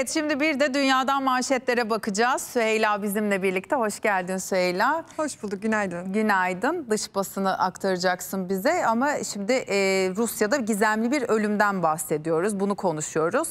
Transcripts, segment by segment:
Evet şimdi bir de dünyadan manşetlere bakacağız. Süheyla bizimle birlikte. Hoş geldin Süheyla. Hoş bulduk günaydın. Günaydın. Dış basını aktaracaksın bize ama şimdi e, Rusya'da gizemli bir ölümden bahsediyoruz. Bunu konuşuyoruz.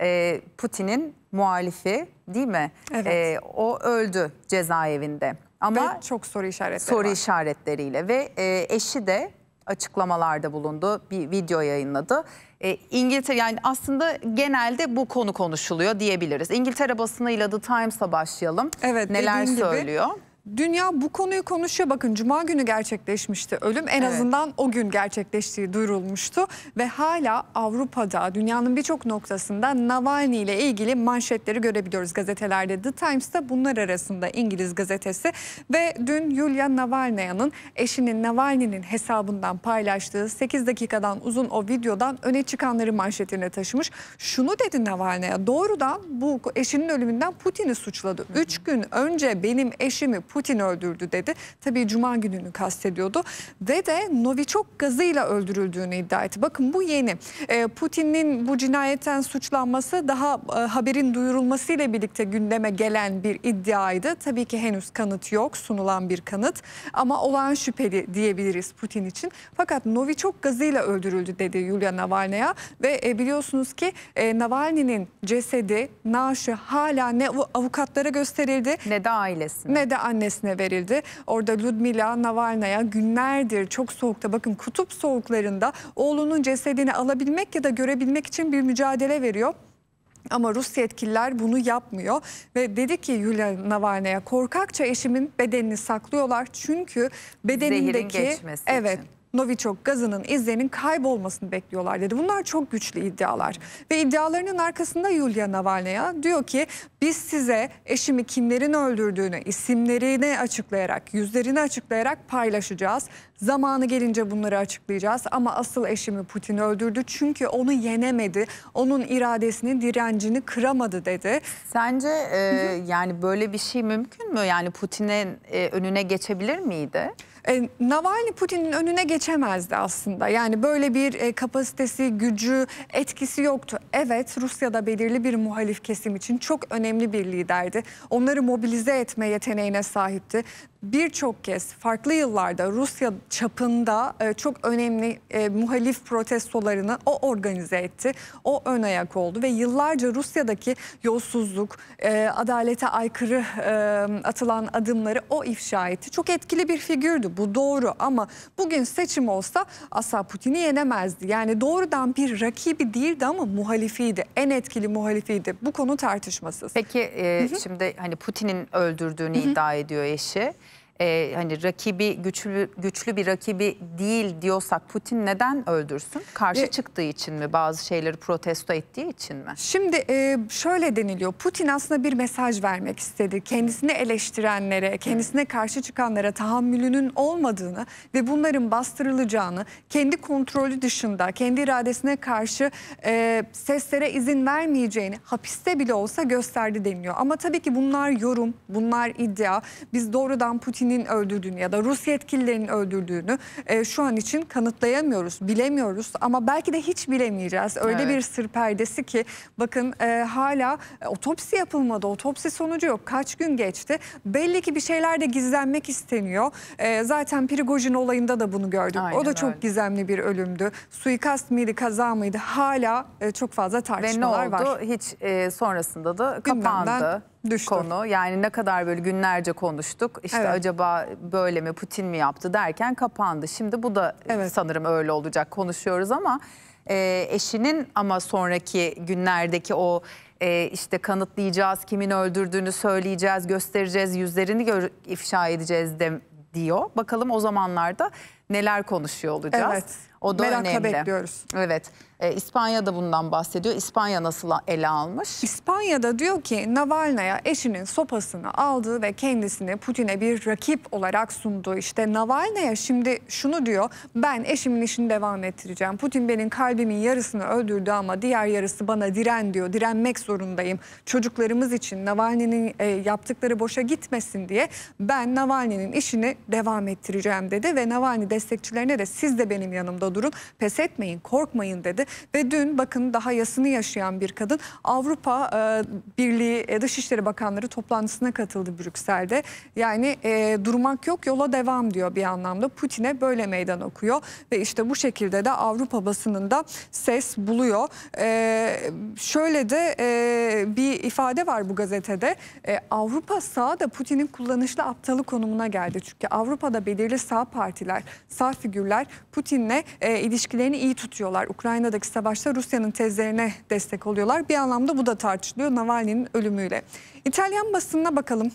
E, Putin'in muhalifi değil mi? Evet. E, o öldü cezaevinde. Ama ve çok soru işaretleri Soru var. işaretleriyle ve e, eşi de açıklamalarda bulundu. Bir video yayınladı. E, İngiltere yani aslında genelde bu konu konuşuluyor diyebiliriz. İngiltere basınıyla The Times'a başlayalım. Evet, Neler söylüyor? Gibi, Dünya bu konuyu konuşuyor. Bakın cuma günü gerçekleşmişti ölüm. En evet. azından o gün gerçekleştiği duyurulmuştu. Ve hala Avrupa'da dünyanın birçok noktasında Navalny ile ilgili manşetleri görebiliyoruz gazetelerde. The Times'ta bunlar arasında İngiliz gazetesi ve dün Yulia Navalnya'nın eşinin Navalny'nin hesabından paylaştığı 8 dakikadan uzun o videodan öne çıkanları manşetine taşımış. Şunu dedi Navalny'e doğrudan bu eşinin ölümünden Putin'i suçladı. 3 gün önce benim eşimi Putin öldürdü dedi. Tabii cuma gününü kastediyordu. Ve de Novichok gazıyla öldürüldüğünü iddia etti. Bakın bu yeni. E, Putin'in bu cinayetten suçlanması daha e, haberin duyurulmasıyla birlikte gündeme gelen bir iddiaydı. Tabii ki henüz kanıt yok sunulan bir kanıt ama olağan şüpheli diyebiliriz Putin için. Fakat Novichok gazıyla öldürüldü dedi Yulia Navalny'a ve e, biliyorsunuz ki e, Navalny'nin cesedi, naaşı hala ne avukatlara gösterildi. Ne de ailesine. Ne de anne annesine verildi. Orada Ludmila Navalnaya günlerdir çok soğukta bakın kutup soğuklarında oğlunun cesedini alabilmek ya da görebilmek için bir mücadele veriyor. Ama Rus yetkililer bunu yapmıyor ve dedi ki Yulia Navalnaya korkakça eşimin bedenini saklıyorlar çünkü bedenindeki evet Novichok gazının izlerinin kaybolmasını bekliyorlar dedi. Bunlar çok güçlü iddialar. Ve iddialarının arkasında Yulia Navalnaya diyor ki biz size eşimi kimlerin öldürdüğünü isimlerini açıklayarak, yüzlerini açıklayarak paylaşacağız. Zamanı gelince bunları açıklayacağız ama asıl eşimi Putin öldürdü çünkü onu yenemedi. Onun iradesini, direncini kıramadı dedi. Sence e, yani böyle bir şey mümkün mü? Yani Putin'in e, önüne geçebilir miydi? E, Navalny Putin'in önüne geçemezdi aslında. Yani böyle bir e, kapasitesi, gücü, etkisi yoktu. Evet Rusya'da belirli bir muhalif kesim için çok önemli bir liderdi. Onları mobilize etme yeteneğine sahipti birçok kez farklı yıllarda Rusya çapında e, çok önemli e, muhalif protestolarını o organize etti. O ön ayak oldu ve yıllarca Rusya'daki yolsuzluk, e, adalete aykırı e, atılan adımları o ifşa etti. Çok etkili bir figürdü bu doğru ama bugün seçim olsa asla Putin'i yenemezdi. Yani doğrudan bir rakibi değildi ama muhalifiydi. En etkili muhalifiydi. Bu konu tartışmasız. Peki e, Hı -hı. şimdi hani Putin'in öldürdüğünü Hı -hı. iddia ediyor eşi e, hani rakibi güçlü güçlü bir rakibi değil diyorsak Putin neden öldürsün? Karşı e, çıktığı için mi? Bazı şeyleri protesto ettiği için mi? Şimdi e, şöyle deniliyor. Putin aslında bir mesaj vermek istedi. Kendisini eleştirenlere, kendisine karşı çıkanlara tahammülünün olmadığını ve bunların bastırılacağını, kendi kontrolü dışında, kendi iradesine karşı e, seslere izin vermeyeceğini hapiste bile olsa gösterdi deniliyor. Ama tabii ki bunlar yorum, bunlar iddia. Biz doğrudan Putin Putin'in öldürdüğünü ya da Rus yetkililerinin öldürdüğünü e, şu an için kanıtlayamıyoruz, bilemiyoruz ama belki de hiç bilemeyeceğiz. Öyle evet. bir sır perdesi ki bakın e, hala otopsi yapılmadı, otopsi sonucu yok. Kaç gün geçti? Belli ki bir şeyler de gizlenmek isteniyor. E, zaten Prigojin olayında da bunu gördük. Aynen o da çok öyle. gizemli bir ölümdü. Suikast mıydı, kaza mıydı? Hala e, çok fazla tartışmalar var. Ve ne oldu? Var. Hiç e, sonrasında da kapandı. Gündemden Düştü. konu. Yani ne kadar böyle günlerce konuştuk. İşte evet. acaba böyle mi Putin mi yaptı derken kapandı. Şimdi bu da evet. sanırım öyle olacak konuşuyoruz ama e, eşinin ama sonraki günlerdeki o e, işte kanıtlayacağız, kimin öldürdüğünü söyleyeceğiz, göstereceğiz, yüzlerini ifşa edeceğiz de, diyor. Bakalım o zamanlarda neler konuşuyor olacağız. Evet. O da Merakla önemli. bekliyoruz. Evet. E, İspanya da bundan bahsediyor. İspanya nasıl ele almış? İspanya'da diyor ki Navalny'e eşinin sopasını aldı ve kendisini Putin'e bir rakip olarak sundu. İşte Navalny'e şimdi şunu diyor. Ben eşimin işini devam ettireceğim. Putin benim kalbimin yarısını öldürdü ama diğer yarısı bana diren diyor. Direnmek zorundayım. Çocuklarımız için Navalny'nin e, yaptıkları boşa gitmesin diye ben Navalny'nin işini devam ettireceğim dedi ve Navalny de destekçilerine de siz de benim yanımda durun, pes etmeyin, korkmayın dedi. Ve dün bakın daha yasını yaşayan bir kadın Avrupa e, Birliği e, Dışişleri Bakanları toplantısına katıldı Brüksel'de. Yani e, durmak yok yola devam diyor bir anlamda. Putin'e böyle meydan okuyor ve işte bu şekilde de Avrupa basınında ses buluyor. E, şöyle de e, bir ifade var bu gazetede. E, Avrupa sağ da Putin'in kullanışlı aptalı konumuna geldi. Çünkü Avrupa'da belirli sağ partiler sağ figürler Putin'le e, ilişkilerini iyi tutuyorlar. Ukrayna'daki savaşta Rusya'nın tezlerine destek oluyorlar. Bir anlamda bu da tartışılıyor Navalny'nin ölümüyle. İtalyan basınına bakalım.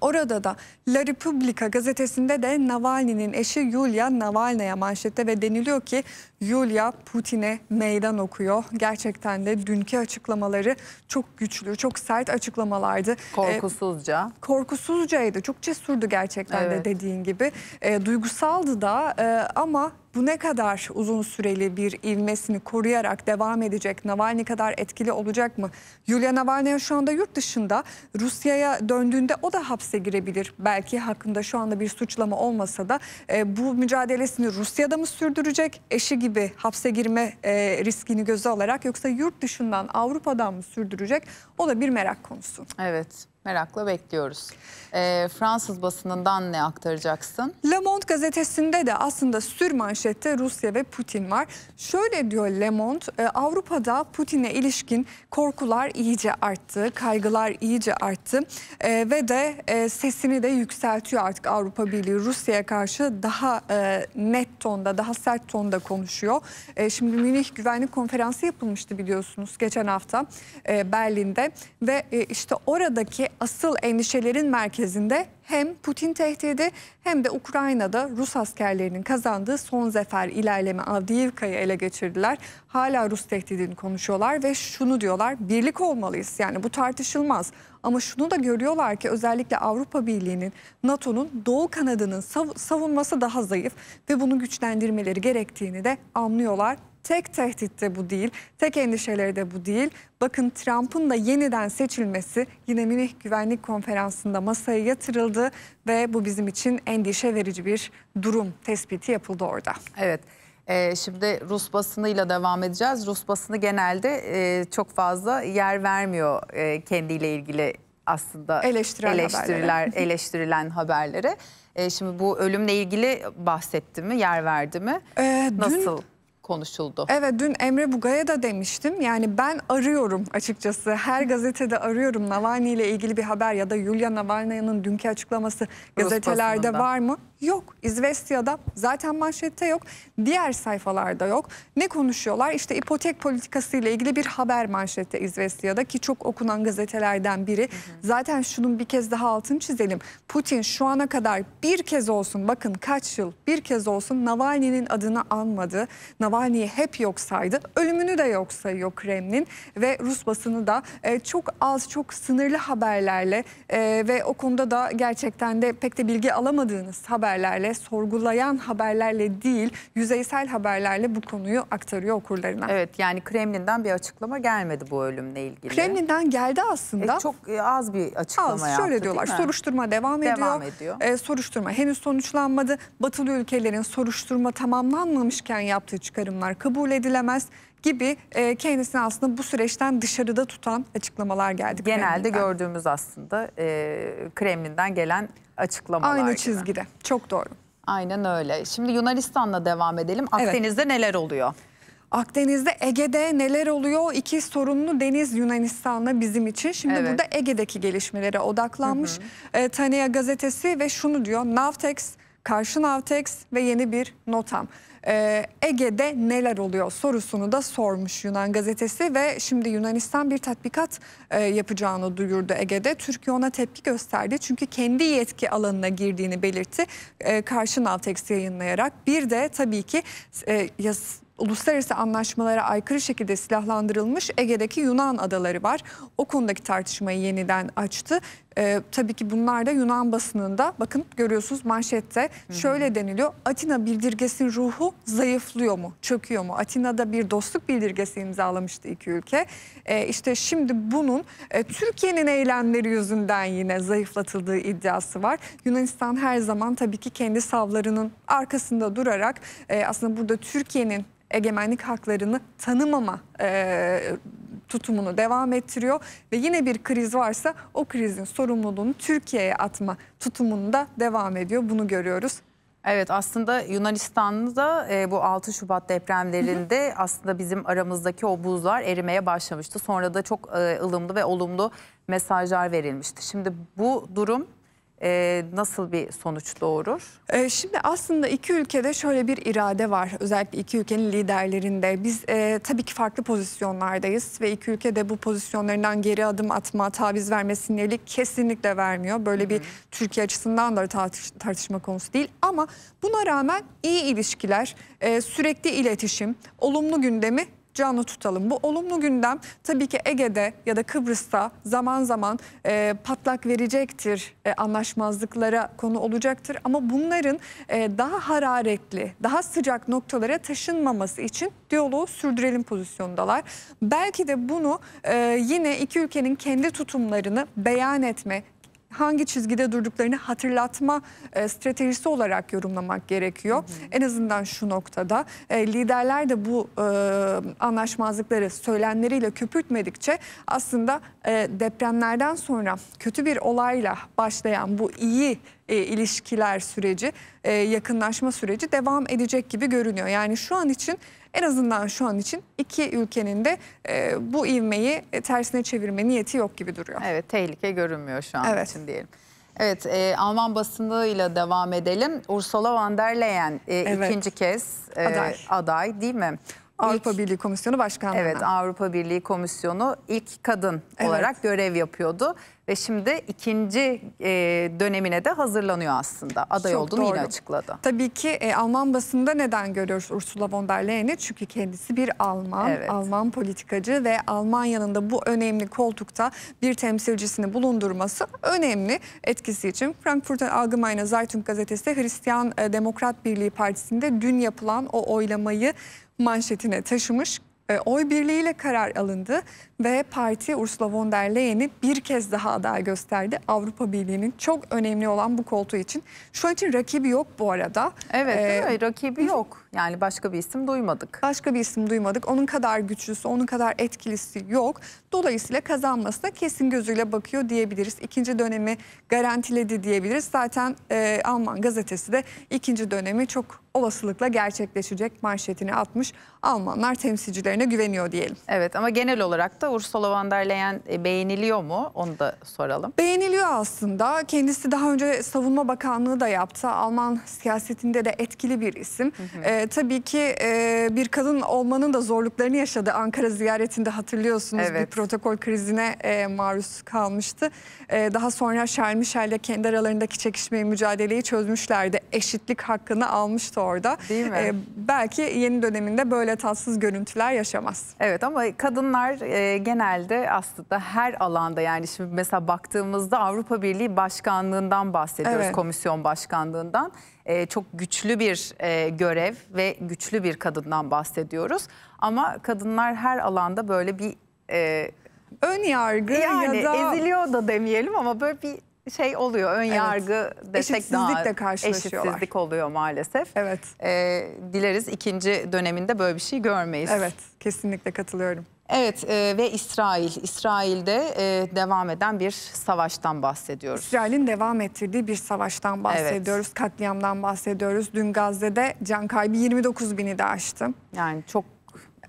Orada da La Repubblica gazetesinde de Navalny'nin eşi Yulia Navalnaya manşette ve deniliyor ki Yulia Putin'e meydan okuyor. Gerçekten de dünkü açıklamaları çok güçlü, çok sert açıklamalardı. E, Korkusuzca. Ee, korkusuzcaydı, çok cesurdu gerçekten evet. de dediğin gibi. Ee, duygusaldı da e, ama bu ne kadar uzun süreli bir ivmesini koruyarak devam edecek? Navalny kadar etkili olacak mı? Yulia Navalny şu anda yurt dışında. Rusya'ya döndüğünde o da hapse girebilir. Belki hakkında şu anda bir suçlama olmasa da e, bu mücadelesini Rusya'da mı sürdürecek? Eşi gibi hapse girme e, riskini göze alarak yoksa yurt dışından Avrupa'dan mı sürdürecek? O da bir merak konusu. Evet. Merakla bekliyoruz. E, Fransız basınından ne aktaracaksın? Le Monde gazetesinde de aslında sür manşette Rusya ve Putin var. Şöyle diyor Le Monde, e, Avrupa'da Putin'e ilişkin korkular iyice arttı, kaygılar iyice arttı e, ve de e, sesini de yükseltiyor artık Avrupa Birliği Rusya'ya karşı daha e, net tonda, daha sert tonda konuşuyor. E, şimdi Münih Güvenlik Konferansı yapılmıştı biliyorsunuz geçen hafta e, Berlin'de ve e, işte oradaki asıl endişelerin merkezinde hem Putin tehdidi hem de Ukrayna'da Rus askerlerinin kazandığı son zafer ilerleme Avdiivka'yı ele geçirdiler. Hala Rus tehdidini konuşuyorlar ve şunu diyorlar birlik olmalıyız yani bu tartışılmaz. Ama şunu da görüyorlar ki özellikle Avrupa Birliği'nin, NATO'nun doğu kanadının savunması daha zayıf ve bunu güçlendirmeleri gerektiğini de anlıyorlar. Tek tehdit de bu değil, tek endişeleri de bu değil. Bakın Trump'ın da yeniden seçilmesi yine Münih Güvenlik Konferansı'nda masaya yatırıldı ve bu bizim için endişe verici bir durum tespiti yapıldı orada. Evet. E, şimdi Rus basınıyla devam edeceğiz. Rus basını genelde e, çok fazla yer vermiyor e, kendiyle ilgili aslında eleştiren eleştiriler, haberlere. eleştirilen haberlere. E, şimdi bu ölümle ilgili bahsetti mi, yer verdi mi? Ee, Nasıl? Dün konuşuldu. Evet dün Emre Buga'ya da demiştim. Yani ben arıyorum açıkçası. Her gazetede arıyorum Navalny ile ilgili bir haber ya da Yulia Navalnya'nın dünkü açıklaması gazetelerde var mı? Yok. İzvestiya'da zaten manşette yok. Diğer sayfalarda yok. Ne konuşuyorlar? İşte ipotek politikası ile ilgili bir haber manşette İzvestiya'da ki çok okunan gazetelerden biri. Hı hı. Zaten şunun bir kez daha altını çizelim. Putin şu ana kadar bir kez olsun bakın kaç yıl bir kez olsun Navalny'nin adını anmadı. Navalny Navalny'i hep yok saydı. Ölümünü de yok sayıyor Kremlin ve Rus basını da e, çok az, çok sınırlı haberlerle e, ve o konuda da gerçekten de pek de bilgi alamadığınız haberlerle, sorgulayan haberlerle değil, yüzeysel haberlerle bu konuyu aktarıyor okurlarına. Evet yani Kremlin'den bir açıklama gelmedi bu ölümle ilgili. Kremlin'den geldi aslında. E, çok e, az bir açıklama az, yaptı Şöyle diyorlar soruşturma devam, ediyor. devam ediyor. E, soruşturma henüz sonuçlanmadı. Batılı ülkelerin soruşturma tamamlanmamışken yaptığı çıkarı çıkarımlar kabul edilemez gibi e, kendisini aslında bu süreçten dışarıda tutan açıklamalar geldi. Genelde Kremlin'den. gördüğümüz aslında e, Kremlin'den gelen açıklamalar. Aynı gibi. çizgide çok doğru. Aynen öyle. Şimdi Yunanistan'la devam edelim. Akdeniz'de evet. neler oluyor? Akdeniz'de Ege'de neler oluyor? İki sorunlu deniz Yunanistan'la bizim için. Şimdi evet. burada Ege'deki gelişmelere odaklanmış. Hı hı. E, Tania gazetesi ve şunu diyor. Navtex, karşı Navtex ve yeni bir notam e, Ege'de neler oluyor sorusunu da sormuş Yunan gazetesi ve şimdi Yunanistan bir tatbikat e, yapacağını duyurdu Ege'de. Türkiye ona tepki gösterdi çünkü kendi yetki alanına girdiğini belirtti. E, ee, karşı Navtex yayınlayarak bir de tabii ki e, yas, uluslararası anlaşmalara aykırı şekilde silahlandırılmış Ege'deki Yunan adaları var. O konudaki tartışmayı yeniden açtı. E, tabii ki bunlar da Yunan basınında bakın görüyorsunuz manşette Hı -hı. şöyle deniliyor. Atina bildirgesinin ruhu zayıflıyor mu? Çöküyor mu? Atina'da bir dostluk bildirgesi imzalamıştı iki ülke. E, işte şimdi bunun e, Türkiye'nin eylemleri yüzünden yine zayıflatıldığı iddiası var. Yunanistan her zaman tabii ki kendi savlarının arkasında durarak e, aslında burada Türkiye'nin egemenlik haklarını tanımama e, tutumunu devam ettiriyor ve yine bir kriz varsa o krizin sorumluluğunu Türkiye'ye atma tutumunu da devam ediyor. Bunu görüyoruz. Evet aslında Yunanistan'da e, bu 6 Şubat depremlerinde hı hı. aslında bizim aramızdaki o buzlar erimeye başlamıştı. Sonra da çok e, ılımlı ve olumlu mesajlar verilmişti. Şimdi bu durum e, nasıl bir sonuç doğurur? E, şimdi aslında iki ülkede şöyle bir irade var. Özellikle iki ülkenin liderlerinde. Biz e, tabii ki farklı pozisyonlardayız ve iki ülke de bu pozisyonlarından geri adım atma, taviz verme sinyali kesinlikle vermiyor. Böyle Hı -hı. bir Türkiye açısından da tartış, tartışma konusu değil. Ama buna rağmen iyi ilişkiler, e, sürekli iletişim, olumlu gündemi canlı tutalım. Bu olumlu gündem tabii ki Ege'de ya da Kıbrıs'ta zaman zaman e, patlak verecektir, e, anlaşmazlıklara konu olacaktır. Ama bunların e, daha hararetli, daha sıcak noktalara taşınmaması için diyaloğu sürdürelim pozisyondalar. Belki de bunu e, yine iki ülkenin kendi tutumlarını beyan etme, hangi çizgide durduklarını hatırlatma e, stratejisi olarak yorumlamak gerekiyor. Hı hı. En azından şu noktada e, liderler de bu e, anlaşmazlıkları söylenleriyle köpürtmedikçe aslında e, depremlerden sonra kötü bir olayla başlayan bu iyi e, ilişkiler süreci, e, yakınlaşma süreci devam edecek gibi görünüyor. Yani şu an için en azından şu an için iki ülkenin de e, bu ivmeyi e, tersine çevirme niyeti yok gibi duruyor. Evet tehlike görünmüyor şu an evet. için diyelim. Evet, e, Alman basınıyla devam edelim. Ursula von der Leyen e, evet. ikinci kez e, aday. aday değil mi? Avrupa Birliği Komisyonu Başkanlığı'na. Evet Avrupa Birliği Komisyonu ilk kadın evet. olarak görev yapıyordu. Ve şimdi ikinci e, dönemine de hazırlanıyor aslında. Aday Çok olduğunu doğru. yine açıkladı. Tabii ki e, Alman basında neden görüyoruz Ursula von der Leyen'i? Çünkü kendisi bir Alman, evet. Alman politikacı ve Almanya'nın da bu önemli koltukta bir temsilcisini bulundurması önemli etkisi için. Frankfurt Allgemeine Zeitung gazetesi Hristiyan e, Demokrat Birliği Partisi'nde dün yapılan o oylamayı manşetine taşımış. E, oy birliğiyle karar alındı ve parti Ursula von der Leyen'i bir kez daha aday gösterdi. Avrupa Birliği'nin çok önemli olan bu koltuğu için. Şu an için rakibi yok bu arada. Evet, ee, evet rakibi yok. Yani başka bir isim duymadık. Başka bir isim duymadık. Onun kadar güçlüsü, onun kadar etkilisi yok. Dolayısıyla kazanmasına kesin gözüyle bakıyor diyebiliriz. İkinci dönemi garantiledi diyebiliriz. Zaten e, Alman gazetesi de ikinci dönemi çok olasılıkla gerçekleşecek manşetini atmış. Almanlar temsilcilerine güveniyor diyelim. Evet ama genel olarak da Ursula von der Leyen e, beğeniliyor mu? Onu da soralım. Beğeniliyor aslında. Kendisi daha önce Savunma Bakanlığı da yaptı. Alman siyasetinde de etkili bir isim. Hı hı. E, tabii ki e, bir kadın olmanın da zorluklarını yaşadı. Ankara ziyaretinde hatırlıyorsunuz evet. bir protokol krizine e, maruz kalmıştı. E, daha sonra Charles Michel'le kendi aralarındaki çekişmeyi, mücadeleyi çözmüşlerdi. Eşitlik hakkını almıştı orada. Değil mi? E, belki yeni döneminde böyle tatsız görüntüler yaşamaz. Evet ama kadınlar e, genelde aslında her alanda yani şimdi mesela baktığımızda Avrupa Birliği Başkanlığından bahsediyoruz, evet. komisyon başkanlığından. E, çok güçlü bir e, görev ve güçlü bir kadından bahsediyoruz. Ama kadınlar her alanda böyle bir... E, Ön yargı yani ya da... eziliyor da demeyelim ama böyle bir şey oluyor ön evet. yargı desek eşitsizlikle daha karşılaşıyorlar. eşitsizlik oluyor maalesef. Evet. Ee, dileriz ikinci döneminde böyle bir şey görmeyiz. Evet kesinlikle katılıyorum. Evet e, ve İsrail. İsrail'de e, devam eden bir savaştan bahsediyoruz. İsrail'in devam ettirdiği bir savaştan bahsediyoruz. Evet. Katliamdan bahsediyoruz. Dün Gazze'de can kaybı 29 bini de aştı. Yani çok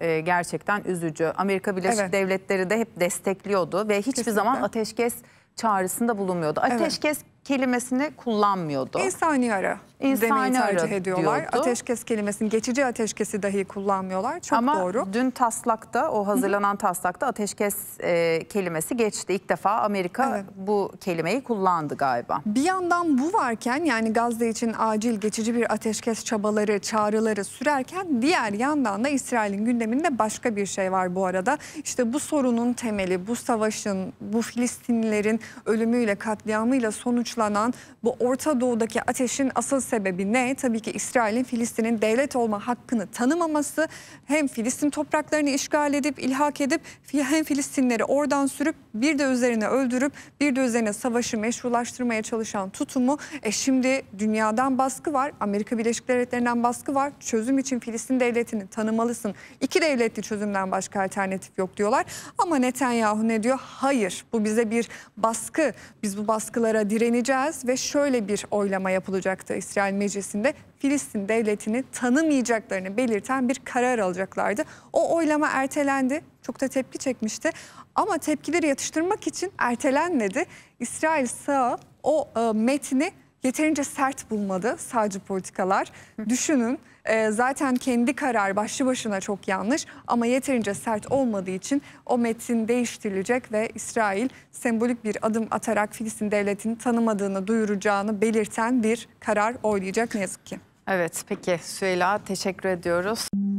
e, gerçekten üzücü. Amerika Birleşik evet. Devletleri de hep destekliyordu ve hiçbir Kesinlikle. zaman ateşkes çağrısında bulunmuyordu. Ateşkes evet. kelimesini kullanmıyordu. İnsani ara insani tercih ediyorlar. Diyordu. Ateşkes kelimesini geçici ateşkesi dahi kullanmıyorlar. Çok Ama doğru. Ama dün taslakta o hazırlanan taslakta ateşkes e, kelimesi geçti. İlk defa Amerika evet. bu kelimeyi kullandı galiba. Bir yandan bu varken yani Gazze için acil geçici bir ateşkes çabaları, çağrıları sürerken diğer yandan da İsrail'in gündeminde başka bir şey var bu arada. İşte bu sorunun temeli, bu savaşın, bu Filistinlilerin ölümüyle, katliamıyla sonuçlanan bu Orta Doğu'daki ateşin asıl sebebi ne? Tabii ki İsrail'in Filistin'in devlet olma hakkını tanımaması hem Filistin topraklarını işgal edip ilhak edip hem Filistinleri oradan sürüp bir de üzerine öldürüp bir de üzerine savaşı meşrulaştırmaya çalışan tutumu e şimdi dünyadan baskı var. Amerika Birleşik Devletleri'nden baskı var. Çözüm için Filistin devletini tanımalısın. İki devletli çözümden başka alternatif yok diyorlar. Ama Netanyahu ne diyor? Hayır bu bize bir baskı. Biz bu baskılara direneceğiz ve şöyle bir oylama yapılacaktı İsrail Genel Meclisi'nde Filistin devletini tanımayacaklarını belirten bir karar alacaklardı. O oylama ertelendi. Çok da tepki çekmişti. Ama tepkileri yatıştırmak için ertelenmedi. İsrail sağı o e, metni yeterince sert bulmadı sadece politikalar. Düşünün e, zaten kendi karar başlı başına çok yanlış ama yeterince sert olmadığı için o metin değiştirilecek ve İsrail sembolik bir adım atarak Filistin devletini tanımadığını duyuracağını belirten bir karar oylayacak ne yazık ki. Evet peki Süheyla teşekkür ediyoruz.